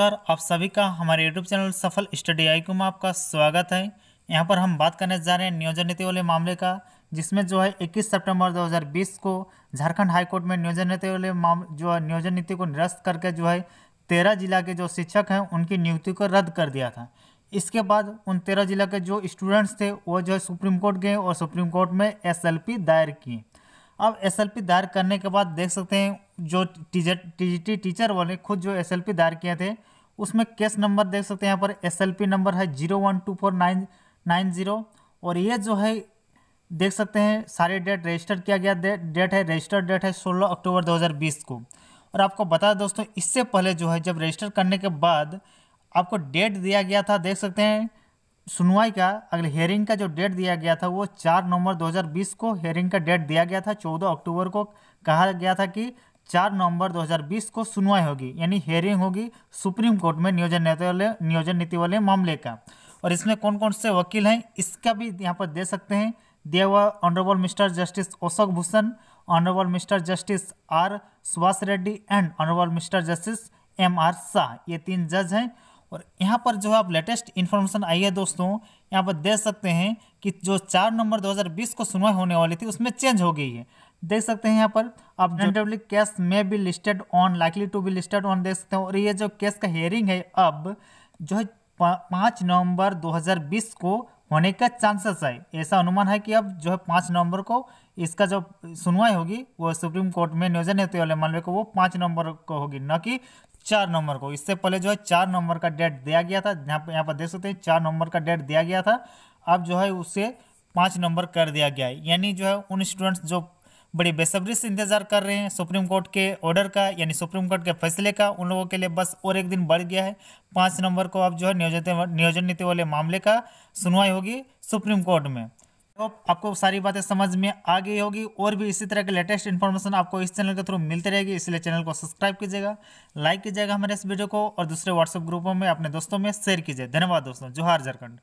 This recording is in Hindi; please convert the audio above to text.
नमस्कार आप सभी का हमारे YouTube channel Safal Study IQ में आपका स्वागत है यहाँ पर हम बात करने जा रहे हैं नियोजन नीति वाले मामले का जिसमें जो है 21 सितंबर 2020 को झारखंड हाईकोर्ट में नियोजन नीति वाले माम जो है नियोजन नीति को निरस्त करके जो है तेरह जिला के जो शिक्षक हैं उनकी नियुक्ति को रद्द कर दिया था इसके बाद उन तेरह जिला के जो स्टूडेंट्स थे वो जो है सुप्रीम कोर्ट गए और सुप्रीम कोर्ट में एस दायर किए अब एस दायर करने के बाद देख सकते हैं जो टीचर टीजीटी टीचर वाले खुद जो एस दायर किए थे उसमें केस नंबर देख सकते हैं यहाँ पर एस नंबर है zero one two four nine nine zero और ये जो है देख सकते हैं सारे डेट रजिस्टर किया गया डेट है रजिस्टर डेट है सोलह अक्टूबर बीस को और आपको बता दोस्तों इससे पहले जो है जब रजिस्टर करने के बाद आपको डेट दिया गया था देख सकते हैं सुनवाई का अगले हेयरिंग का जो डेट दिया गया था वो चार नवंबर 2020 को हेयरिंग का डेट दिया गया था चौदह अक्टूबर को कहा गया था कि चार नवंबर 2020 को सुनवाई होगी यानी हेयरिंग होगी सुप्रीम कोर्ट में नियोजन नीति वाले नियोजन नीति वाले मामले का और इसमें कौन कौन से वकील हैं इसका भी यहाँ पर दे सकते हैं दिया हुआ honourable Mister Justice Ashok Bhushan honourable Mister Justice R Subhash Reddy and honourable Mister Justice M R Shah ये तीन जज हैं और यहाँ पर जो है आप लेटेस्ट इन्फॉर्मेशन आई है दोस्तों यहाँ पर देख सकते हैं कि जो चार नंबर 2020 को सुनवाई होने वाली थी उसमें चेंज हो गई है देख सकते हैं यहाँ पर आप डब्ल्यू केस में भी listed on likely to be listed on देख सकते हैं और ये जो केस का हेयरिंग है अब जो है पाँच नवंबर 2020 को होने का चांसेस है ऐसा अनुमान है कि अब जो है पाँच नवंबर को इसका जो सुनवाई होगी वो सुप्रीम कोर्ट में नियोजन होते वाले मामले को वो पाँच नवंबर को होगी न कि चार नवंबर को इससे पहले जो है चार नंबर का डेट दिया गया था यहाँ पर यहाँ पर देख सकते हैं चार नवंबर का डेट दिया गया था अब जो है उससे पाँच नंबर कर दिया गया है यानी जो है उन स्टूडेंट्स जो बड़ी बेसब्री से इंतजार कर रहे हैं सुप्रीम कोर्ट के ऑर्डर का यानी सुप्रीम कोर्ट के फैसले का उन लोगों के लिए बस और एक दिन बढ़ गया है पाँच नंबर को अब जो है नियोजित नियोजन नीति वाले मामले का सुनवाई होगी सुप्रीम कोर्ट में तो आपको सारी बातें समझ में आ गई होगी और भी इसी तरह के लेटेस्ट इन्फॉर्मेशन आपको इस चैनल के थ्रू मिलते रहेगी इसलिए चैनल को सब्सक्राइब कीजिएगा लाइक कीजिएगा हमारे इस वीडियो को और दूसरे व्हाट्सएप ग्रुपों में अपने दोस्तों में शेयर कीजिए धन्यवाद दोस्तों जोहार झारखंड